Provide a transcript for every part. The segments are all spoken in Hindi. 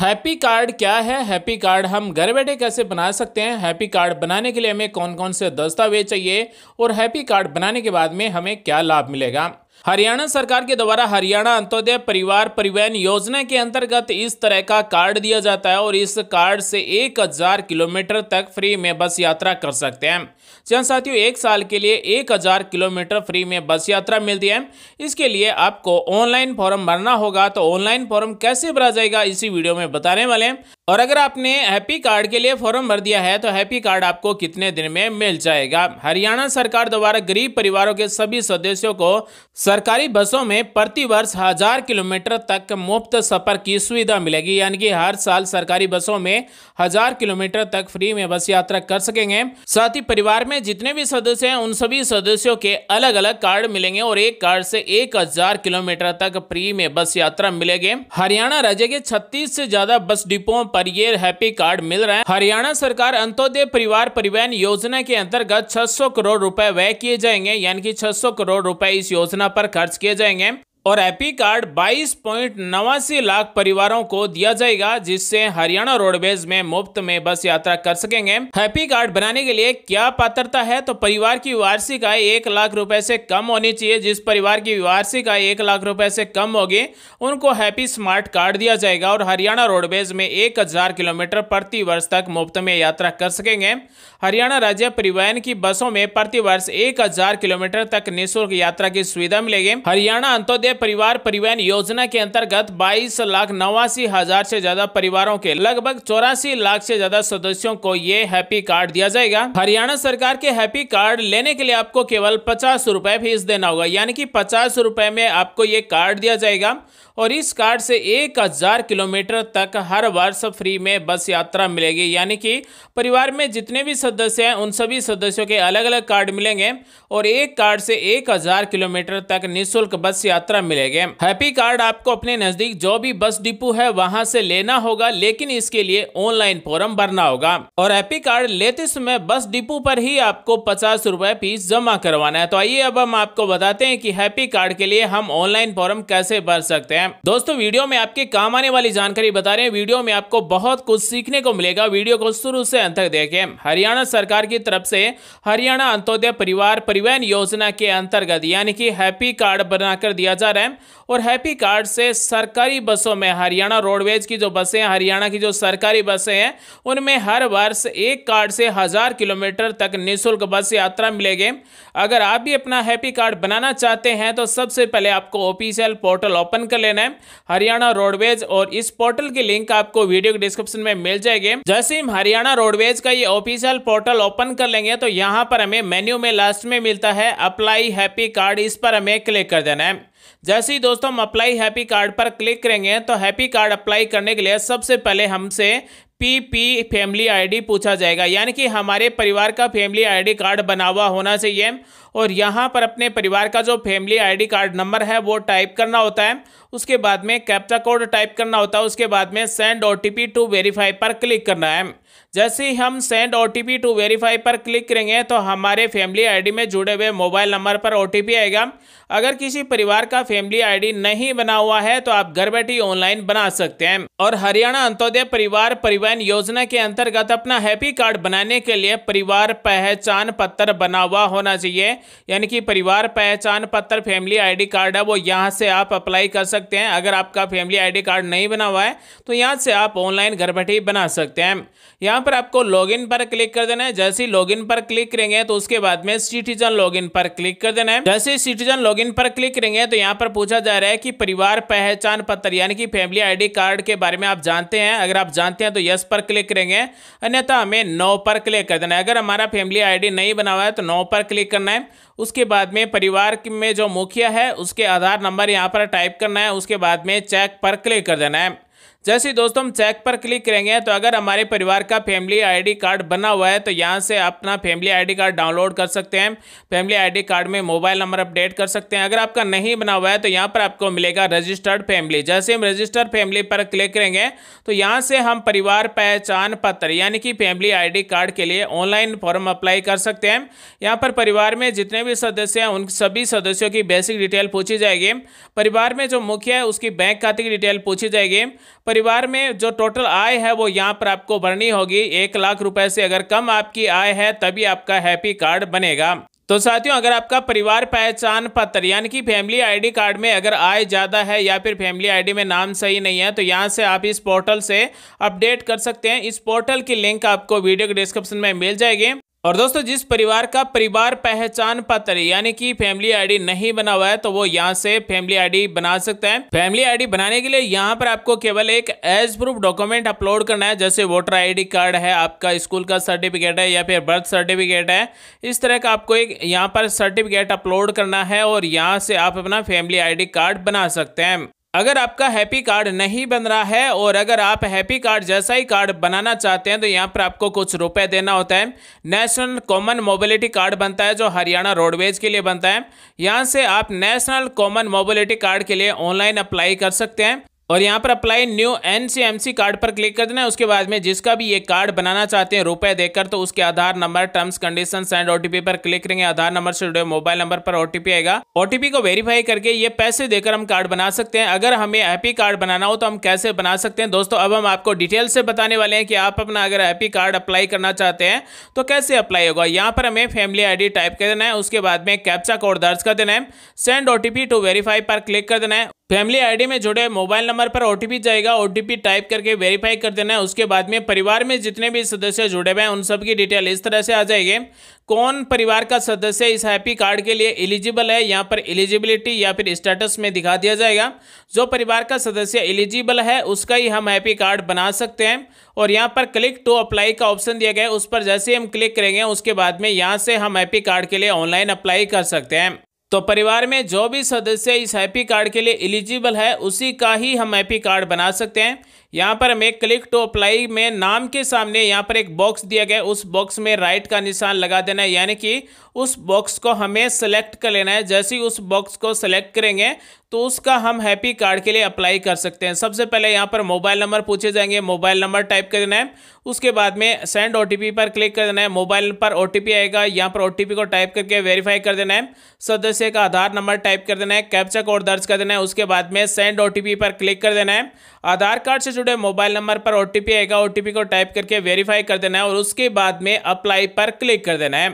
हैप्पी कार्ड क्या है हैप्पी कार्ड हम घर बैठे कैसे बना सकते हैं हैप्पी कार्ड बनाने के लिए हमें कौन कौन से दस्तावेज चाहिए और हैप्पी कार्ड बनाने के बाद में हमें क्या लाभ मिलेगा हरियाणा सरकार के द्वारा हरियाणा अंत्योदय परिवार परिवहन योजना के अंतर्गत इस तरह का कार्ड दिया जाता है और इस कार्ड से एक हजार किलोमीटर तक फ्री में बस यात्रा कर सकते हैं जन साथियों एक साल के लिए एक हजार किलोमीटर फ्री में बस यात्रा मिलती है इसके लिए आपको ऑनलाइन फॉर्म भरना होगा तो ऑनलाइन फॉर्म कैसे भरा जाएगा इसी वीडियो में बताने वाले हैं और अगर आपने हैप्पी कार्ड के लिए फॉर्म भर दिया है तो हैप्पी कार्ड आपको कितने दिन में मिल जाएगा हरियाणा सरकार द्वारा गरीब परिवारों के सभी सदस्यों को सरकारी बसों में प्रति वर्ष हजार किलोमीटर तक मुफ्त सफर की सुविधा मिलेगी यानी कि हर साल सरकारी बसों में हजार किलोमीटर तक फ्री में बस यात्रा कर सकेंगे साथ ही परिवार में जितने भी सदस्य है उन सभी सदस्यों के अलग अलग कार्ड मिलेंगे और एक कार्ड से एक हजार किलोमीटर तक फ्री में बस यात्रा मिलेगी हरियाणा राज्य के छत्तीस से ज्यादा बस डिपो पर पर ये हैप्पी कार्ड मिल रहे हैं हरियाणा सरकार अंत्योदय परिवार परिवहन योजना के अंतर्गत 600 करोड़ रुपए व्यय किए जाएंगे यानी कि 600 करोड़ रुपए इस योजना पर खर्च किए जाएंगे और एपी कार्ड बाईस पॉइंट नवासी लाख परिवारों को दिया जाएगा जिससे हरियाणा रोडवेज में मुफ्त में बस यात्रा कर सकेंगे हैप्पी कार्ड बनाने के लिए क्या पात्रता है तो परिवार की वार्षिक आय एक लाख रुपए से कम होनी चाहिए जिस परिवार की वार्षिक आय एक लाख रुपए से कम होगी उनको हैप्पी स्मार्ट कार्ड दिया जाएगा और हरियाणा रोडवेज में एक किलोमीटर प्रति वर्ष तक मुफ्त में यात्रा कर सकेंगे हरियाणा राज्य परिवहन की बसों में प्रति वर्ष एक किलोमीटर तक निःशुल्क यात्रा की सुविधा मिलेगी हरियाणा अंत्योदय खाद्य परिवार परिवहन योजना के अंतर्गत बाईस लाख नवासी हजार से ज्यादा परिवारों के लगभग चौरासी लाख से ज्यादा सदस्यों को ये हैप्पी कार्ड दिया जाएगा हरियाणा सरकार के हैप्पी कार्ड लेने के लिए आपको केवल पचास रुपए फीस देना होगा यानी कि पचास रुपए में आपको ये कार्ड दिया जाएगा और इस कार्ड से एक हज़ार किलोमीटर तक हर वर्ष फ्री में बस यात्रा मिलेगी यानी कि परिवार में जितने भी सदस्य हैं उन सभी सदस्यों के अलग अलग कार्ड मिलेंगे और एक कार्ड से एक हज़ार किलोमीटर तक निःशुल्क बस यात्रा मिलेगी हैप्पी कार्ड आपको अपने नज़दीक जो भी बस डिपो है वहां से लेना होगा लेकिन इसके लिए ऑनलाइन फॉर्म भरना होगा और हैप्पी कार्ड लेते समय बस डिपो पर ही आपको पचास रुपए फीस जमा करवाना है तो आइए अब हम आपको बताते हैं कि हैप्पी कार्ड के लिए हम ऑनलाइन फॉर्म कैसे भर सकते हैं है दोस्तों वीडियो में आपके काम आने वाली जानकारी बता रहे हैं वीडियो में आपको बहुत कुछ सीखने को मिलेगा वीडियो को शुरू से अंत तक देखें हरियाणा सरकार की तरफ से हरियाणा अंत्योदय परिवार परिवहन योजना के अंतर्गत यानी कि हैप्पी कार्ड बनाकर दिया जा रहा है और हैप्पी कार्ड से सरकारी बसों में हरियाणा रोडवेज की जो बसें हैं हरियाणा की जो सरकारी बसें हैं उनमें हर वर्ष एक कार्ड से हज़ार किलोमीटर तक निःशुल्क बस यात्रा मिलेगी अगर आप भी अपना हैप्पी कार्ड बनाना चाहते हैं तो सबसे पहले आपको ऑफिशियल पोर्टल ओपन कर लेना डिवीजन है हरियाणा रोडवेज और इस पोर्टल की लिंक आपको वीडियो के डिस्क्रिप्शन में मिल जाएगी जैसे हम हरियाणा रोडवेज का ये ऑफिशियल पोर्टल ओपन कर लेंगे तो यहाँ पर हमें मेन्यू में लास्ट में मिलता है अप्लाई हैप्पी कार्ड इस पर हमें क्लिक कर देना है जैसे ही दोस्तों हम अप्लाई हैप्पी कार्ड पर क्लिक करेंगे तो हैप्पी कार्ड अप्लाई करने के लिए सबसे पहले हमसे पी पी फैमिली आईडी पूछा जाएगा यानी कि हमारे परिवार का फैमिली आईडी कार्ड बना हुआ होना चाहिए और यहाँ पर अपने परिवार का जो फैमिली आईडी कार्ड नंबर है वो टाइप करना होता है उसके बाद में कैप्चा कोड टाइप करना होता है उसके बाद में send O T to verify पर क्लिक करना है जैसे ही हम send O T P to verify पर क्लिक करेंगे तो हमारे फैमिली आईडी में जुड़े हुए मोबाइल नंबर पर ओ टी पी आएगा अगर किसी परिवार का फैमिली आईडी नहीं बना हुआ है तो आप घर बैठे ऑनलाइन बना सकते हैं और हरियाणा अंत्योदय परिवार परिवहन योजना के अंतर्गत अपना हैप्पी कार्ड बनाने के लिए परिवार पहचान पत्र बना हुआ होना चाहिए यानी कि परिवार पहचान पत्र फैमिली आईडी कार्ड है वो यहाँ से आप अप्लाई कर सकते हैं अगर आपका फैमिली आईडी कार्ड नहीं बना हुआ है तो यहाँ से आप ऑनलाइन घर बैठे बना सकते हैं यहाँ पर आपको लॉगिन पर क्लिक कर देना है जैसे ही लॉगिन पर क्लिक करेंगे तो उसके बाद में सिटीजन लॉगिन पर क्लिक कर देना है जैसे ही सिटीजन लॉगिन पर क्लिक करेंगे तो यहाँ पर पूछा जा रहा है कि परिवार पहचान पत्र यानी कि फैमिली आईडी कार्ड के बारे में आप जानते हैं अगर आप जानते हैं तो यस पर क्लिक करेंगे अन्यथा हमें नौ पर क्लिक कर देना है अगर हमारा फैमिली आईडी नहीं बना हुआ है तो नौ पर क्लिक करना है उसके बाद में परिवार में जो मुखिया है उसके आधार नंबर यहाँ पर टाइप करना है उसके बाद में चेक पर क्लिक कर देना है जैसे तो दोस्तों हम चेक पर क्लिक करेंगे तो अगर हमारे परिवार का फैमिली आईडी कार्ड बना हुआ है तो यहाँ से अपना फैमिली आईडी कार्ड डाउनलोड कर सकते हैं फैमिली आईडी कार्ड में मोबाइल नंबर अपडेट कर सकते हैं अगर आपका नहीं बना हुआ है तो यहाँ पर आपको मिलेगा रजिस्टर्ड फैमिली जैसे हम रजिस्टर्ड फैमिली पर क्लिक करेंगे तो यहाँ से हम परिवार पहचान पत्र यानी कि फैमिली आई कार्ड के लिए ऑनलाइन फॉर्म अप्लाई कर सकते हैं यहाँ पर परिवार में जितने भी सदस्य हैं उन सभी सदस्यों की बेसिक डिटेल पूछी जाएगी परिवार में जो मुख्य है उसकी बैंक खाते की डिटेल पूछी जाएगी परिवार में जो टोटल आय है वो यहाँ पर आपको भरनी होगी एक लाख रुपए से अगर कम आपकी आय है तभी आपका हैप्पी कार्ड बनेगा तो साथियों अगर आपका परिवार पहचान पत्र यानी कि फैमिली आईडी कार्ड में अगर आय ज़्यादा है या फिर फैमिली आईडी में नाम सही नहीं है तो यहाँ से आप इस पोर्टल से अपडेट कर सकते हैं इस पोर्टल की लिंक आपको वीडियो के डिस्क्रिप्शन में मिल जाएगी और दोस्तों जिस परिवार का परिवार पहचान पत्र यानी कि फैमिली आईडी नहीं बना हुआ है तो वो यहाँ से फैमिली आईडी बना सकता है फैमिली आईडी बनाने के लिए यहाँ पर आपको केवल एक एज प्रूफ डॉक्यूमेंट अपलोड करना है जैसे वोटर आईडी कार्ड है आपका स्कूल का सर्टिफिकेट है या फिर बर्थ सर्टिफिकेट है इस तरह का आपको एक यहाँ पर सर्टिफिकेट अपलोड करना है और यहाँ से आप अपना फैमिली आई कार्ड बना सकते हैं अगर आपका हैप्पी कार्ड नहीं बन रहा है और अगर आप हैप्पी कार्ड जैसा ही कार्ड बनाना चाहते हैं तो यहाँ पर आपको कुछ रुपए देना होता है नेशनल कॉमन मोबिलिटी कार्ड बनता है जो हरियाणा रोडवेज के लिए बनता है यहाँ से आप नेशनल कॉमन मोबिलिटी कार्ड के लिए ऑनलाइन अप्लाई कर सकते हैं और यहाँ पर apply new N C M C card पर क्लिक कर देना है उसके बाद में जिसका भी ये कार्ड बनाना चाहते हैं रुपए देकर तो उसके Aadhaar number terms condition and OTP पर क्लिक करेंगे आधार नंबर से जुड़े मोबाइल नंबर पर ओटीपी आएगा ओटीपी को वेरीफाई करके ये पैसे देकर हम कार्ड बना सकते हैं अगर हमें हैप्पी कार्ड बनाना हो तो हम कैसे बना सकते हैं दोस्तों अब हम आपको डिटेल से बताने वाले हैं कि आप अपना अगर हैप्पी कार्ड अप्लाई करना चाहते हैं तो कैसे अप्लाई होगा यहाँ पर हमें फैमिली आई टाइप कर देना है उसके बाद में कैप्चा कोड दर्ज कर देना है सेंड ओ टू वेरीफाई पर क्लिक कर देना है फैमिली आईडी में जुड़े मोबाइल नंबर पर ओटीपी जाएगा ओटीपी टाइप करके वेरीफाई कर देना है उसके बाद में परिवार में जितने भी सदस्य जुड़े हुए हैं उन सब की डिटेल इस तरह से आ जाएगी कौन परिवार का सदस्य इस हैप्पी कार्ड के लिए एलिजिबल है यहाँ पर एलिजिबिलिटी या फिर स्टेटस में दिखा दिया जाएगा जो परिवार का सदस्य एलिजिबल है उसका ही हम हैप्पी कार्ड बना सकते हैं और यहाँ पर क्लिक टू अप्लाई का ऑप्शन दिया गया है उस पर जैसे हम क्लिक करेंगे उसके बाद में यहाँ से हम हैप्पी कार्ड के लिए ऑनलाइन अप्लाई कर सकते हैं तो परिवार में जो भी सदस्य इस हैप्पी कार्ड के लिए एलिजिबल है उसी का ही हम हैप्पी कार्ड बना सकते हैं यहाँ पर हमें क्लिक टू अप्लाई में नाम के सामने यहाँ पर एक बॉक्स दिया गया उस बॉक्स में राइट का निशान लगा देना है यानी कि उस बॉक्स को हमें सेलेक्ट कर लेना है जैसे ही उस बॉक्स को सेलेक्ट करेंगे तो उसका हम हैप्पी कार्ड के लिए अप्लाई कर सकते हैं सबसे पहले यहाँ पर मोबाइल नंबर पूछे जाएंगे मोबाइल नंबर टाइप कर देना है उसके बाद में सेंड ओ पर क्लिक कर देना है मोबाइल पर ओ आएगा यहाँ पर ओ को टाइप करके वेरीफाई कर देना है सदस्य का आधार नंबर टाइप कर देना है कैप्चा कोड दर्ज कर देना है उसके बाद में सेंड ओ पर क्लिक कर देना है आधार कार्ड से जुड़े मोबाइल नंबर पर ओ आएगा ओटीपी को टाइप करके वेरीफाई कर देना है और उसके बाद में अप्लाई पर क्लिक कर देना है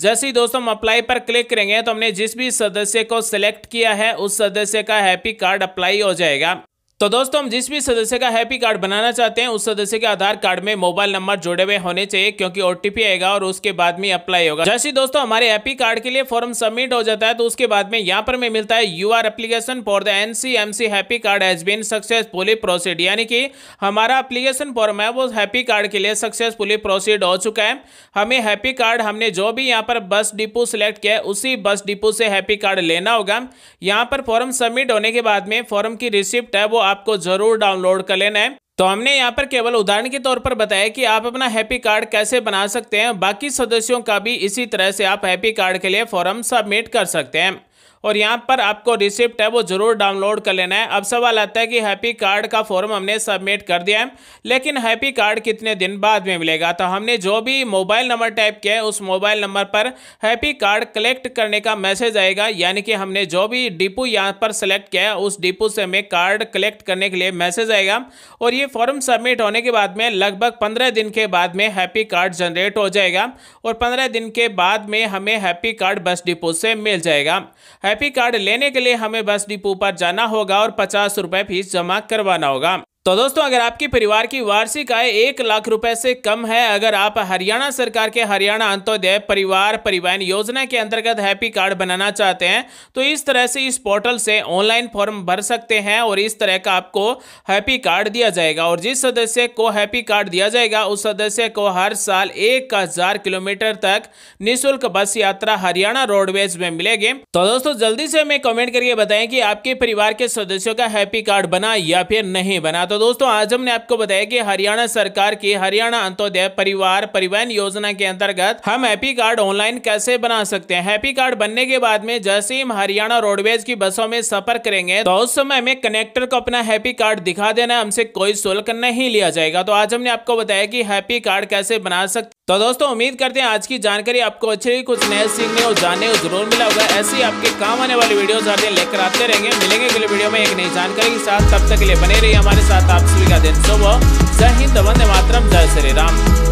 जैसे ही दोस्तों हम अप्लाई पर क्लिक करेंगे तो हमने जिस भी सदस्य को सिलेक्ट किया है उस सदस्य का हैप्पी कार्ड अप्लाई हो जाएगा तो दोस्तों हम जिस भी सदस्य का हैप्पी कार्ड बनाना चाहते हैं उस सदस्य के आधार कार्ड में मोबाइल नंबर जुड़े हुए होने चाहिए क्योंकि ओटीपी आएगा और उसके बाद में अप्लाई होगा जैसे दोस्तों हमारे हैप्पी कार्ड के लिए फॉर्म सबमिट हो जाता है तो उसके बाद में यहाँ पर में मिलता है your application for the NCMC happy card has been successfully proceed यानी कि हमारा अप्लीकेशन फॉर्म है वो हैप्पी कार्ड के लिए सक्सेसफुली प्रोसीड हो चुका है हमें हैप्पी कार्ड हमने जो भी यहाँ पर बस डिपो सिलेक्ट किया है उसी बस डिपो से हैप्पी कार्ड लेना होगा यहाँ पर फॉर्म सबमिट होने के बाद में फॉर्म की रिसिप्ट है वो आपको जरूर डाउनलोड कर लेना है तो हमने यहाँ पर केवल उदाहरण के तौर पर बताया कि आप अपना हैप्पी कार्ड कैसे बना सकते हैं बाकी सदस्यों का भी इसी तरह से आप हैप्पी कार्ड के लिए फॉर्म सबमिट कर सकते हैं और यहाँ पर आपको रिसिप्ट है वो ज़रूर डाउनलोड कर लेना है अब सवाल आता है कि हैप्पी कार्ड का फॉर्म हमने सबमिट कर दिया है लेकिन हैप्पी कार्ड कितने दिन बाद में मिलेगा तो हमने जो भी मोबाइल नंबर टाइप किया है उस मोबाइल नंबर पर हैप्पी कार्ड कलेक्ट करने का मैसेज आएगा यानी कि हमने जो भी डिपो यहाँ पर सेलेक्ट किया है उस डिपो से हमें कार्ड कलेक्ट करने के लिए मैसेज आएगा और ये फॉर्म सबमिट होने के बाद में लगभग पंद्रह दिन के बाद में हैप्पी कार्ड जनरेट हो जाएगा और पंद्रह दिन के बाद में हमें हैप्पी कार्ड बस डिपो से मिल जाएगा वीआईपी कार्ड लेने के लिए हमें बस डिपो पर जाना होगा और पचास रुपए फीस जमा करवाना होगा तो दोस्तों अगर आपके परिवार की वार्षिक आय एक लाख रुपए से कम है अगर आप हरियाणा सरकार के हरियाणा अंत्योदय परिवार परिवहन योजना के अंतर्गत हैप्पी कार्ड बनाना चाहते हैं तो इस तरह से इस पोर्टल से ऑनलाइन फॉर्म भर सकते हैं और इस तरह का आपको हैप्पी कार्ड दिया जाएगा और जिस सदस्य को हैप्पी कार्ड दिया जाएगा उस सदस्य को हर साल एक किलोमीटर तक निःशुल्क बस यात्रा हरियाणा रोडवेज में मिलेगी तो दोस्तों जल्दी से हमें कॉमेंट करके बताएं कि आपके परिवार के सदस्यों का हैप्पी कार्ड बना या फिर नहीं बना तो तो दोस्तों आज हमने आपको बताया कि हरियाणा सरकार की हरियाणा अंत्योदय परिवार परिवहन योजना के अंतर्गत हम हैप्पी कार्ड ऑनलाइन कैसे बना सकते हैं हैप्पी कार्ड बनने के बाद में जैसे ही हम हरियाणा रोडवेज की बसों में सफर करेंगे तो उस समय हमें कनेक्टर को अपना हैप्पी कार्ड दिखा देना हमसे कोई शुल्क नहीं लिया जाएगा तो आज हमने आपको बताया की हैप्पी कार्ड कैसे बना सकते तो दोस्तों उम्मीद करते हैं आज की जानकारी आपको अच्छी लगी कुछ नए सीखने और जानने को जरूर मिला होगा ऐसी आपके काम आने वाली वीडियोस आते लेकर आते रहेंगे मिलेंगे अगले वीडियो में एक नई जानकारी के साथ तब तक के लिए बने रहिए हमारे साथ आप सभी का दिन सुबह जय हिंद वंदे मातरम जय श्री राम